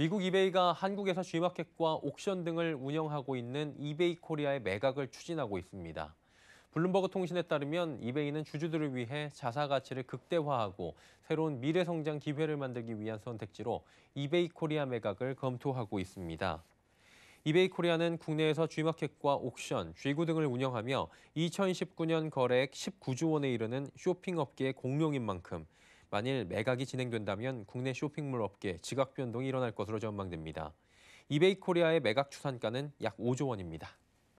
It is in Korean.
미국 이베이가 한국에서 G마켓과 옥션 등을 운영하고 있는 이베이 코리아의 매각을 추진하고 있습니다. 블룸버그 통신에 따르면 이베이는 주주들을 위해 자사 가치를 극대화하고 새로운 미래 성장 기회를 만들기 위한 선택지로 이베이 코리아 매각을 검토하고 있습니다. 이베이 코리아는 국내에서 G마켓과 옥션, G구 등을 운영하며 2019년 거래액 19조 원에 이르는 쇼핑업계의 공룡인 만큼 만일 매각이 진행된다면 국내 쇼핑몰 업계 지각 변동이 일어날 것으로 전망됩니다. 이베이 코리아의 매각 추산가는 약 5조 원입니다.